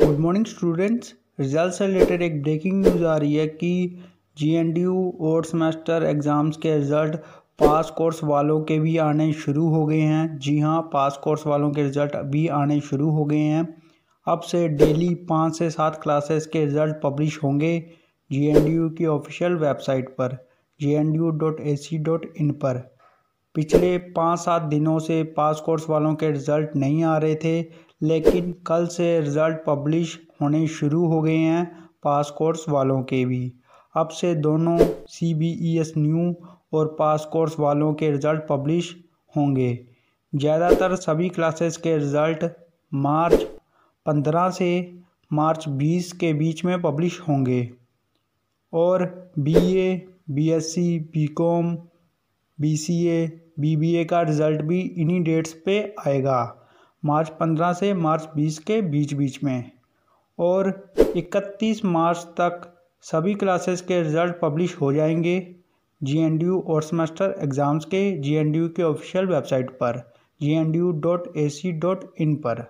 Good morning students result से related एक breaking news आ रही है कि जीएनडीयू और सेमेस्टर एग्ज़ाम्स के रिज़ल्ट पास कोर्स वालों के भी आने शुरू हो गए हैं जी हाँ पास कोर्स वालों के रिज़ल्ट भी आने शुरू हो गए हैं अब से डेली पाँच से सात क्लासेस के रिज़ल्ट पब्लिश होंगे जीएनडीयू की ऑफिशियल वेबसाइट पर इन पर पिछले पाँच सात दिनों से पास कोर्स वालों के रिज़ल्ट नहीं आ रहे थे लेकिन कल से रिज़ल्ट पब्लिश होने शुरू हो गए हैं पास कोर्स वालों के भी अब से दोनों C B E S new और पास कोर्स वालों के रिज़ल्ट पब्लिश होंगे ज़्यादातर सभी क्लासेस के रिज़ल्ट मार्च पंद्रह से मार्च बीस के बीच में पब्लिश होंगे और B A B S C B com B C A B B A का रिज़ल्ट भी इन्हीं डेट्स पे आएगा मार्च 15 से मार्च 20 के बीच बीच में और 31 मार्च तक सभी क्लासेस के रिज़ल्ट पब्लिश हो जाएंगे जी और सेमेस्टर एग्ज़ाम्स के जीएनडीयू के ऑफिशियल वेबसाइट पर जी पर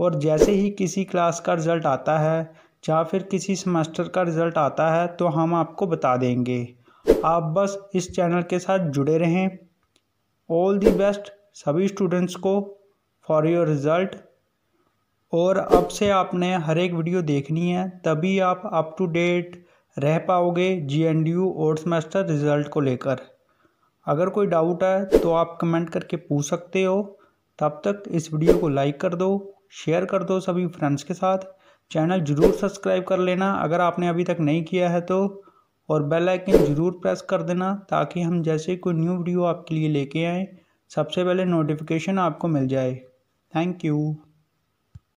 और जैसे ही किसी क्लास का रिज़ल्ट आता है या फिर किसी सेमेस्टर का रिज़ल्ट आता है तो हम आपको बता देंगे आप बस इस चैनल के साथ जुड़े रहें ऑल दी बेस्ट सभी स्टूडेंट्स को फॉर योर रिज़ल्ट और अब से आपने हर एक वीडियो देखनी है तभी आप अप टू डेट रह पाओगे जी एन डी यू और सेमेस्टर रिज़ल्ट को लेकर अगर कोई डाउट है तो आप कमेंट करके पूछ सकते हो तब तक इस वीडियो को लाइक कर दो शेयर कर दो सभी फ्रेंड्स के साथ चैनल ज़रूर सब्सक्राइब कर लेना अगर आपने अभी तक नहीं किया है तो और बेल आइकन ज़रूर प्रेस कर देना ताकि हम जैसे कोई न्यू वीडियो आपके लिए लेके आएँ सबसे पहले नोटिफिकेशन आपको मिल जाए Thank you.